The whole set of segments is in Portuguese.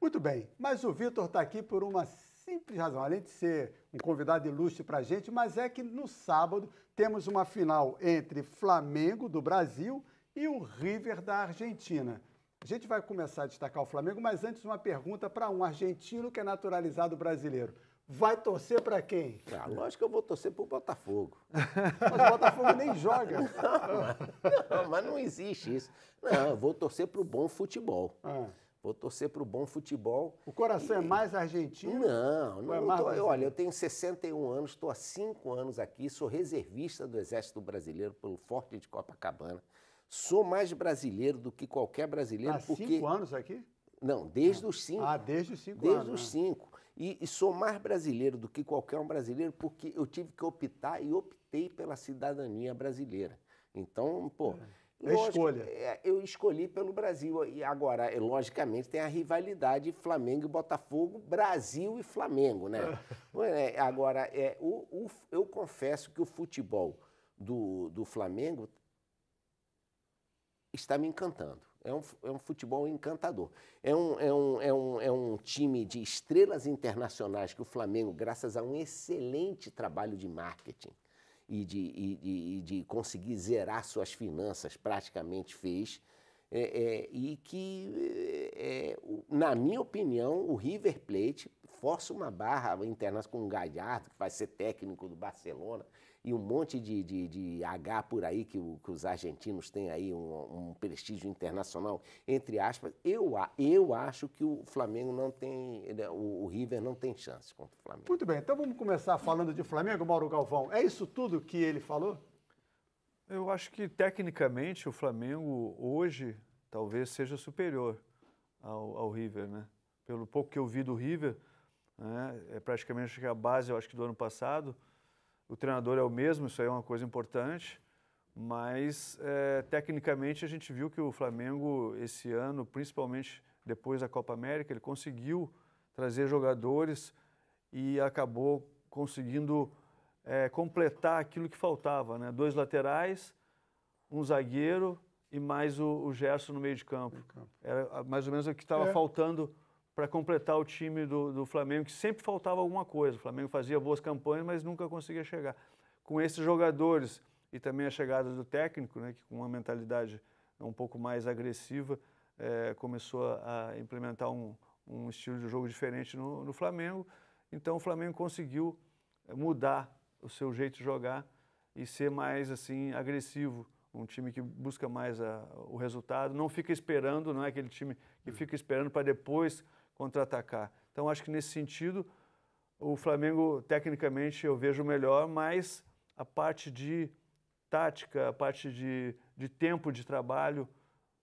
Muito bem, mas o Vitor está aqui por uma simples razão, além de ser um convidado ilustre para a gente, mas é que no sábado temos uma final entre Flamengo do Brasil e o River da Argentina. A gente vai começar a destacar o Flamengo, mas antes uma pergunta para um argentino que é naturalizado brasileiro. Vai torcer para quem? Ah, lógico que eu vou torcer para o Botafogo. Mas o Botafogo nem joga. Não, mas não existe isso. Não, eu vou torcer para o bom futebol. Ah. Vou torcer para o bom futebol. O coração é e... é mais argentino? Não, não. É mais tô, olha, eu tenho 61 anos, estou há cinco anos aqui, sou reservista do Exército Brasileiro pelo Forte de Copacabana. Sou mais brasileiro do que qualquer brasileiro. Há porque... cinco anos aqui? Não, desde os cinco. Ah, desde os cinco Desde anos, os né? cinco. E, e sou mais brasileiro do que qualquer um brasileiro porque eu tive que optar e optei pela cidadania brasileira. Então, pô... É é lógico, escolha. É, eu escolhi pelo Brasil. E agora, é, logicamente, tem a rivalidade Flamengo e Botafogo, Brasil e Flamengo, né? agora, é, o, o, eu confesso que o futebol do, do Flamengo está me encantando. É um, é um futebol encantador. É um, é, um, é, um, é um time de estrelas internacionais que o Flamengo, graças a um excelente trabalho de marketing, e de, e, e de conseguir zerar suas finanças, praticamente fez. É, é, e que, é, na minha opinião, o River Plate força uma barra interna com o Gallardo, que vai ser técnico do Barcelona, e um monte de, de, de H por aí que, o, que, os argentinos têm aí, um, um, prestígio internacional, entre aspas. Eu, eu acho que o Flamengo não tem, o, o River não tem chance contra o Flamengo. Muito bem, então vamos começar falando de Flamengo, Mauro Galvão. É isso tudo que ele falou? Eu acho que tecnicamente o Flamengo hoje talvez seja superior ao, ao River, né? Pelo pouco que eu vi do River, né? é praticamente a base, eu acho que do ano passado, o treinador é o mesmo, isso aí é uma coisa importante, mas é, tecnicamente a gente viu que o Flamengo esse ano, principalmente depois da Copa América, ele conseguiu trazer jogadores e acabou conseguindo é, completar aquilo que faltava, né? Dois laterais, um zagueiro e mais o, o Gerson no meio de campo. Era mais ou menos o que estava é. faltando para completar o time do, do, Flamengo, que sempre faltava alguma coisa. O Flamengo fazia boas campanhas, mas nunca conseguia chegar. Com esses jogadores e também a chegada do técnico, né, que com uma mentalidade um pouco mais agressiva, é, começou a implementar um, um, estilo de jogo diferente no, no Flamengo. Então o Flamengo conseguiu eh, mudar o seu jeito de jogar e ser mais assim agressivo, um time que busca mais a, o resultado, não fica esperando, não é aquele time que hum. fica esperando para depois contra-atacar. Então, acho que nesse sentido, o Flamengo, tecnicamente, eu vejo melhor, mas a parte de tática, a parte de, de tempo de trabalho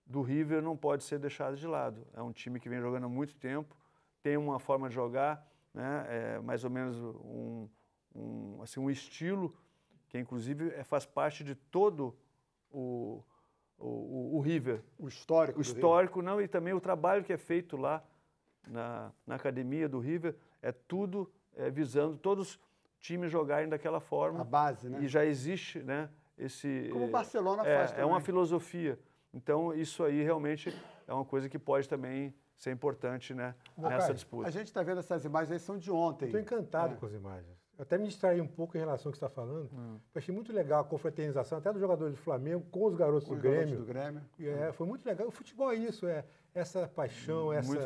do River não pode ser deixada de lado. É um time que vem jogando há muito tempo, tem uma forma de jogar, né? É mais ou menos um, um, assim, um estilo que, inclusive, é, faz parte de todo o, o, o, o River. O histórico. O histórico, não, e também o trabalho que é feito lá na, na academia do River, é tudo é, visando todos os times jogarem daquela forma. A base, né? E já existe, né? Esse, Como o Barcelona é, faz também. É uma filosofia. Então, isso aí realmente é uma coisa que pode também ser importante né, Bom, nessa cara, disputa. A gente está vendo essas imagens, aí são de ontem. Estou encantado é. com as imagens. Até me distraí um pouco em relação ao que você está falando. Hum. Achei muito legal a confraternização até dos jogadores do Flamengo com os garotos, com do, Grêmio. garotos do Grêmio. É, hum. Foi muito legal. O futebol é isso, é essa paixão, essa,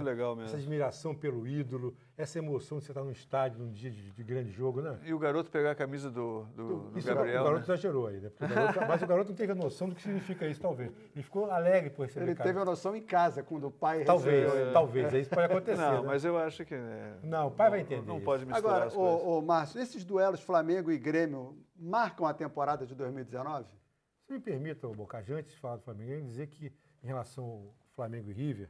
essa, admiração pelo ídolo, essa emoção de você estar no estádio num dia de, de grande jogo, né? E o garoto pegar a camisa do, do, então, do isso, é Gabriel. O garoto né? exagerou aí, né? O garoto, mas o garoto não teve a noção do que significa isso, talvez. Ele ficou alegre por receber. Ele teve a noção em casa, quando o pai Talvez, recebeu. talvez. É isso pode acontecer. Não, né? mas eu acho que. Né, não, o pai não, vai entender. Não, não pode misturar Agora, as ô, coisas. Ô, Márcio, esses duelos Flamengo e Grêmio marcam a temporada de 2019? Se me permita, Bocajante, falar do Flamengo, dizer que em relação ao Flamengo e River,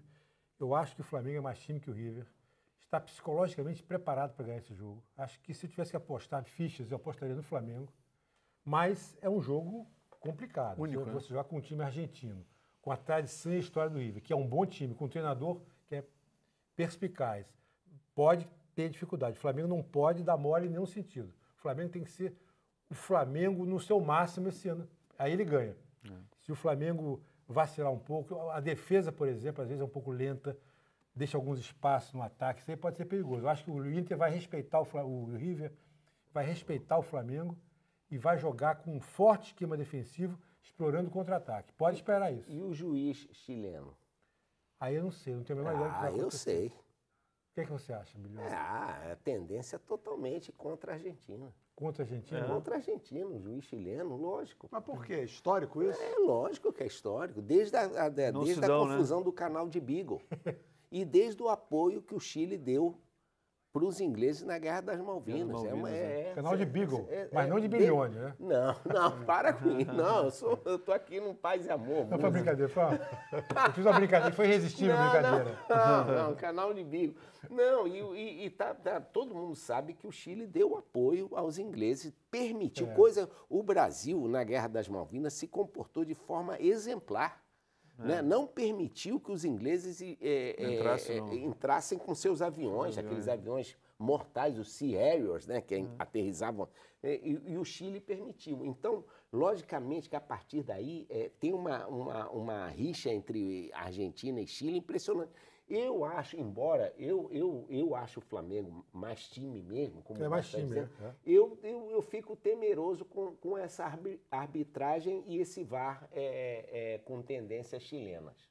eu acho que o Flamengo é mais time que o River. Está psicologicamente preparado para ganhar esse jogo. Acho que se eu tivesse que apostar fichas, eu apostaria no Flamengo. Mas é um jogo complicado. Único, né? você joga com um time argentino, com a tradição e a história do River, que é um bom time, com um treinador que é perspicaz. Pode ter dificuldade. O Flamengo não pode dar mole em nenhum sentido. O Flamengo tem que ser o Flamengo no seu máximo esse ano. Aí ele ganha. É. Se o Flamengo vacilar um pouco. A defesa, por exemplo, às vezes é um pouco lenta, deixa alguns espaços no ataque. Isso aí pode ser perigoso. Eu acho que o Inter vai respeitar o, o River, vai respeitar o Flamengo e vai jogar com um forte esquema defensivo, explorando contra-ataque. Pode esperar isso. E o juiz chileno? Aí eu não sei, não tenho a menor ideia. Ah, eu sei que, é que você acha, Bilhão? É a tendência é totalmente contra a Argentina. Contra a Argentina? É. Contra a Argentina, um juiz chileno, lógico. Mas por quê? Histórico isso? É lógico que é histórico. Desde a, a desde dão, a né? confusão né? do canal de Beagle. e desde o apoio que o Chile deu para os ingleses na Guerra das Malvinas. Guerra das Malvinas é uma, é, é, canal de é, Beagle, é, mas é não de bilhões, né? Não, não, para com isso. Não, eu, sou, eu tô aqui num paz e amor. Não, foi brincadeira, foi uma, eu fiz uma brincadeira, foi irresistível não, a brincadeira. Não, não, não, canal de Beagle. Não, e, e, e tá, tá, todo mundo sabe que o Chile deu apoio aos ingleses, permitiu coisa. O Brasil, na Guerra das Malvinas, se comportou de forma exemplar é. Né? Não permitiu que os ingleses é, eh, eh, entrassem, eh, entrassem, com seus aviões, aviões, aqueles aviões mortais, os Sea Harriers, né, que hum. aterrizavam, e, e, o Chile permitiu. Então, logicamente que a partir daí tem uma, uma, uma rixa entre Argentina e Chile impressionante. Eu acho, embora eu, eu, eu acho o Flamengo mais time mesmo, como é mais time, dizendo, é. eu, eu, eu fico temeroso com, com essa arbitragem e esse VAR é, é, com tendências chilenas.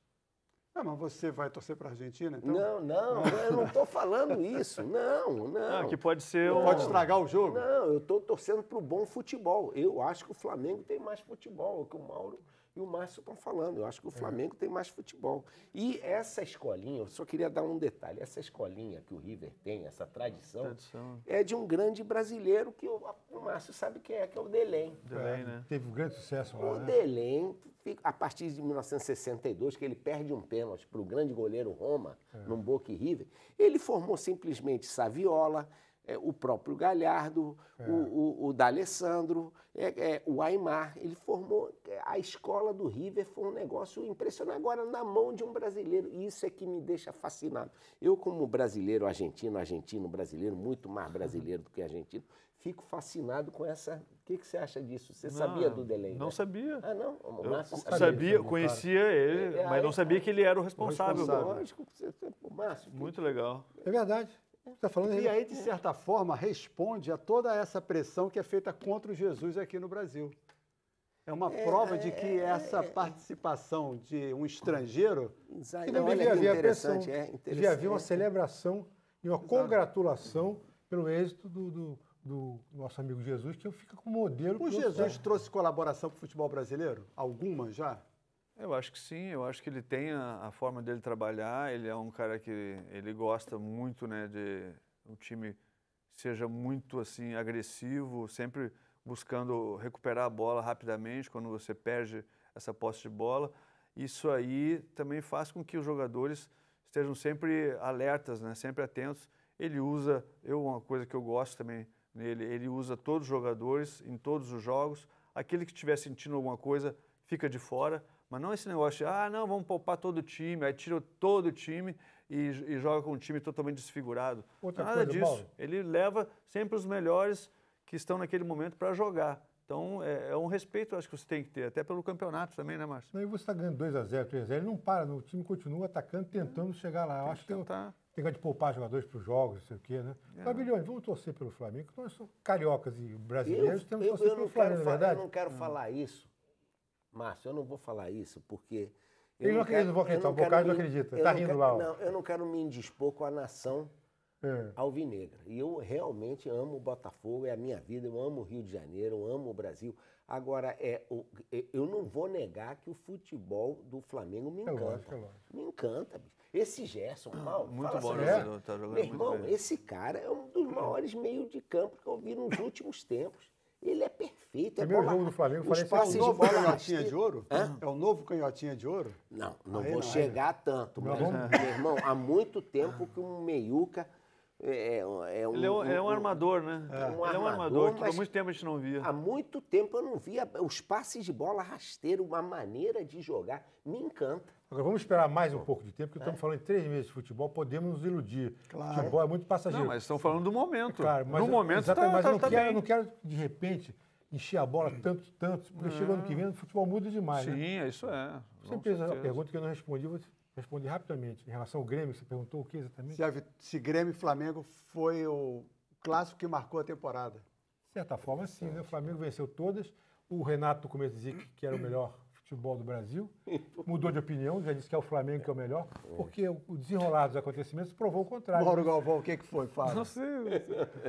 Ah, mas você vai torcer para a Argentina, então? Não, não, ah. eu não estou falando isso. Não, não. Ah, que pode ser. Não, pode estragar o jogo? Não, eu estou torcendo para o bom futebol. Eu acho que o Flamengo tem mais futebol que o Mauro e o Márcio estão tá falando. Eu acho que o é. Flamengo é. tem mais futebol. E essa escolinha, eu só queria dar um detalhe: essa escolinha que o River tem, essa tradição, tradição. é de um grande brasileiro que o, o, Márcio sabe quem é, que é o Delém. Delém, é, né? Teve um grande sucesso lá. O né? Delém, a partir de 1962, que ele perde um pênalti para o grande goleiro Roma, é. num Boca e River, ele formou simplesmente Saviola é, o próprio Galhardo, é. o, o, o D'Alessandro, é, é o Aymar. Ele formou. É, a escola do River foi um negócio impressionante. Agora, na mão de um brasileiro. isso é que me deixa fascinado. Eu, como brasileiro, argentino, argentino, brasileiro, muito mais brasileiro do que argentino, fico fascinado com essa. O que, que você acha disso? Você não, sabia do Delay? Não né? sabia. Ah, não? O Márcio sabia, sabia conhecia ele, é, mas aí, não sabia tá. que ele era o responsável. responsável. Lógico, você, Márcio. Muito legal. É verdade está falando. E aí, de certa forma, responde a toda essa pressão que é feita contra o Jesus aqui no Brasil. É uma é, prova de que é, é essa é, participação de um estrangeiro que também devia haver pressão, é devia haver uma celebração e uma Exato. congratulação pelo êxito do, do, do, nosso amigo Jesus, que fica como modelo. O Jesus trouxe colaboração para o futebol brasileiro? Alguma já? Eu acho que sim, eu acho que ele tem a, a, forma dele trabalhar, ele é um cara que ele gosta muito, né, de o time seja muito assim agressivo, sempre buscando recuperar a bola rapidamente quando você perde essa posse de bola. Isso aí também faz com que os jogadores estejam sempre alertas, né, sempre atentos. Ele usa, eu uma coisa que eu gosto também nele, ele usa todos os jogadores em todos os jogos. Aquele que estiver sentindo alguma coisa fica de fora mas não esse negócio de, ah, não, vamos poupar todo o time, aí tira todo o time e, e joga com um time totalmente desfigurado. Outra Nada coisa, disso. Paulo. Ele leva sempre os melhores que estão naquele momento para jogar. Então, é, é, um respeito, acho que você tem que ter, até pelo campeonato também, né, Márcio? Não, e você está ganhando 2x0, 3x0, ele não para, o time continua atacando, tentando chegar lá. Tem acho que, tentar. que tem de poupar jogadores para os jogos, não sei o quê, né? É. Fabilhões, vamos torcer pelo Flamengo, nós somos cariocas e brasileiros, eu, temos que torcer eu pelo Flamengo, é falar, verdade? Eu não quero hum. falar isso, Márcio, eu não vou falar isso porque. Eu, eu não acredito, quero, vou acreditar, o Bocage não acredita. Está rindo quero, lá. Ó. Não, eu não quero me indispor com a nação é. alvinegra. E eu realmente amo o Botafogo, é a minha vida, eu amo o Rio de Janeiro, eu amo o Brasil. Agora, é, é eu não vou negar que o futebol do Flamengo me encanta. É lógico, é lógico. Me encanta, bicho. Esse Gerson, mal, muito bom, né? Tá jogando Meu irmão, esse cara é um dos maiores meio de campo que eu vi nos últimos tempos. Ele é perfeito. É, é meu bola, jogo do Flamengo. Os passes é o novo canhotinha de ouro? Hã? É o novo canhotinha de ouro? Não, não Aí vou não, é. chegar tanto. Mas, meu irmão, há muito tempo que um meiuca... É, é, um, ele é um, é um, armador, né? É. é um é um armador que há muito tempo a gente não via. Há muito tempo eu não via os passes de bola rasteiro, uma maneira de jogar. Me encanta. Agora vamos esperar mais um pouco de tempo, porque é. estamos falando de três meses de futebol, podemos nos iludir. Claro. Futebol é muito passageiro. Não, mas estão falando do momento. claro, mas, no momento está Mas tá, eu não, tá quero, bem. não quero, de repente, encher a bola tanto, tanto, porque chega chegando ano que vem o futebol muda demais. Né? Sim, né? isso é. Você fez a pergunta que eu não respondi, vou responder rapidamente. Em relação ao Grêmio, você perguntou o que exatamente? Se, se Grêmio e Flamengo foi o clássico que marcou a temporada. De certa forma, sim. Né? O Flamengo venceu todas. O Renato, no começo, dizia que era o melhor futebol do Brasil, mudou de opinião, já disse que é o Flamengo que é o melhor, porque o desenrolar dos acontecimentos provou o contrário. Mauro Galvão, o que, é que foi, Fábio? Não sei,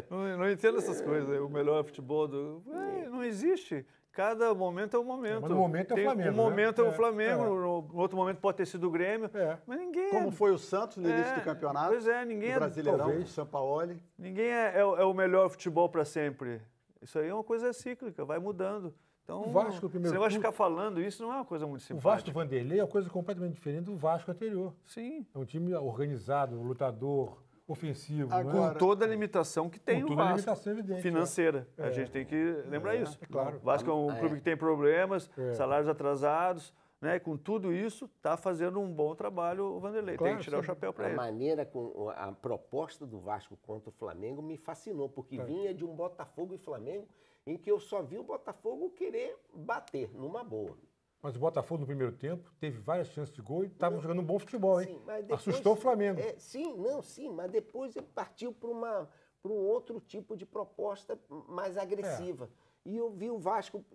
não, não entendo essas coisas, o melhor futebol do... É, não existe. Cada momento é um momento. um é, momento é o Flamengo. Um né? momento né? é o é, Flamengo, é. no outro momento pode ter sido o Grêmio. É. Mas ninguém. Como foi o Santos no é. início do campeonato? Pois é, ninguém. O Brasileirão, o Sampaoli. Ninguém é, é, é o melhor futebol para sempre. Isso aí é uma coisa cíclica, vai mudando. Então, Vasco, primeiro você vai ficar falando isso, não é uma coisa muito simples. O Vasco Vanderlei é uma coisa completamente diferente do Vasco anterior. Sim. É um time organizado, lutador, ofensivo. Agora, né? com toda a limitação que tem o Vasco. limitação evidente. Né? Financeira. É. A gente tem que lembrar é, isso. É, claro. O Vasco é um é. clube que tem problemas, é. salários atrasados. Né? com tudo isso, está fazendo um bom trabalho o Vanderlei. Claro, Tem que tirar sim. o chapéu para ele. A maneira, com a proposta do Vasco contra o Flamengo me fascinou, porque é. vinha de um Botafogo e Flamengo em que eu só vi o Botafogo querer bater numa boa. Mas o Botafogo no primeiro tempo teve várias chances de gol e estava jogando um bom futebol, sim, hein? Depois, Assustou o Flamengo. É, sim, não, sim, mas depois ele partiu para uma para um outro tipo de proposta mais agressiva. É. E eu vi o Vasco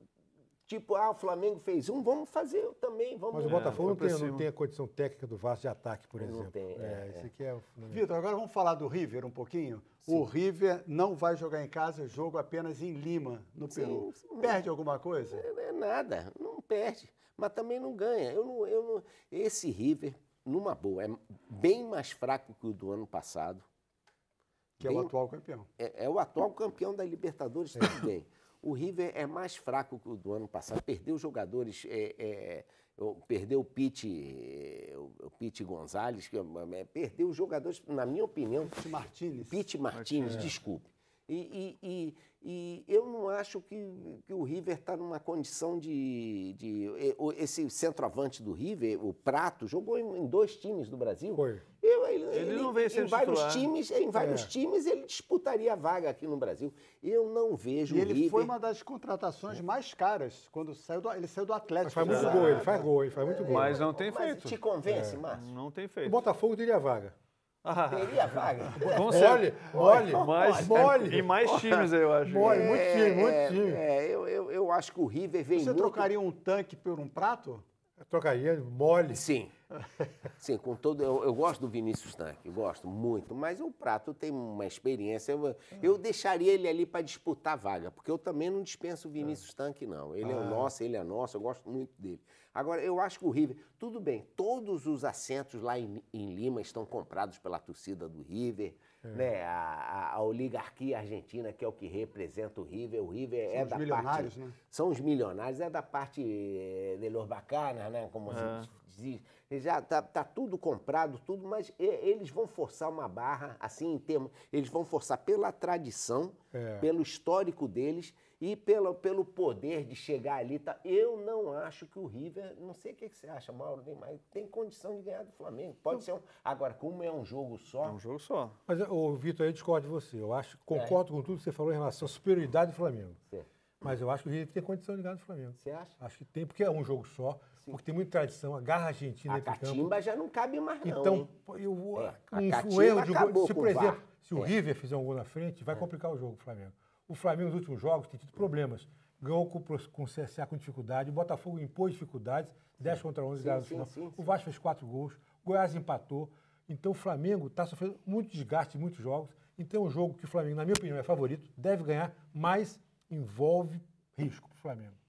Tipo, ah, o Flamengo fez um, vamos fazer também. Vamos Mas o é, Botafogo é, não, tem, não, tem, a condição técnica do Vasco de ataque, por não exemplo. Não tem. É, é, Esse é, é o Vitor, agora vamos falar do River um pouquinho. Sim. O River não vai jogar em casa, jogo apenas em Lima, no Peru. Sim, Perde alguma coisa? É, é nada, não perde. Mas também não ganha. Eu não, eu não... Esse River, numa boa, é bem mais fraco que o do ano passado. Que bem... é o atual campeão. É, é o atual campeão da Libertadores, é. também. O River é mais fraco que o do ano passado. Perdeu jogadores, é, é, perdeu o Pete, é, o Pete Gonzalez, que, é, é, perdeu jogadores, na minha opinião. Pete Martinez. Pete Martinez, desculpe. E, e, e, e, eu não acho que, que o River está numa condição de, de, Esse centroavante do River, o Prato, jogou em, em dois times do Brasil. Foi ele, ele, não vê sendo em vários titular. times, em vários é. times ele disputaria a vaga aqui no Brasil. Eu não vejo. E ele River... foi uma das contratações mais caras quando saiu do, ele saiu do Atlético. Mas faz muito gol, ele faz gol, ele faz muito gol. Mas não tem mas feito. Te convence, é. Márcio? Não tem feito. O Botafogo teria vaga. Ah. Teria vaga. Com é mole, mole, mais, mole. E mais times eu acho. Mole, é, muito time, muito é, time. É, eu, eu, eu acho que o River vem Você muito... trocaria um tanque por um prato? Eu trocaria, mole. Sim. Sim, com todo. Eu, eu gosto do Vinícius Tanque, gosto muito, mas o Prato tem uma experiência. Eu, eu ah. deixaria ele ali para disputar vaga, porque eu também não dispenso o Vinícius ah. Tanque, não. Ele ah. é o ah. nosso, ele é nosso, eu gosto muito dele. Agora, eu acho que o River. Tudo bem, todos os assentos lá em, em Lima estão comprados pela torcida do River. É. Né? A, a, a, oligarquia argentina, que é o que representa o River. O River são é os da milionários, parte, né? São os milionários, é da parte eh, de Los Bacanas, né? Como é. se ah já ah, tá, tá tudo comprado, tudo, mas eles vão forçar uma barra, assim, em termos, eles vão forçar pela tradição, é. pelo histórico deles e pelo, pelo poder de chegar ali. Tá. Eu não acho que o River, não sei o que, que você acha, Mauro, tem, mais tem condição de ganhar do Flamengo. Pode eu, ser um. Agora, como é um jogo só. É um jogo só. Mas, ô, Vitor, eu discordo de você. Eu acho, é. concordo é. com tudo que você falou em relação à superioridade do Flamengo. Sim. Mas eu acho que o River tem condição de ganhar do Flamengo. Você acha? Acho que tem, porque é um jogo só. Sim. Porque tem muita tradição, a garra argentina. A catimba já não cabe mais, não. Então, eu vou. É, um, um erro de gol. Se, por exemplo, se o é. River fizer um gol na frente, vai é. complicar o jogo, Flamengo. O Flamengo, nos últimos jogos, tem tido problemas ganhou com, com o CSA com dificuldade, o Botafogo impôs dificuldades, sim. 10 contra 11, sim, sim, sim, o Vasco fez 4 gols, o Goiás empatou. Então o Flamengo está sofrendo muito desgaste em muitos jogos. Então é um jogo que o Flamengo, na minha opinião, é favorito, deve ganhar, mas envolve risco para o Flamengo.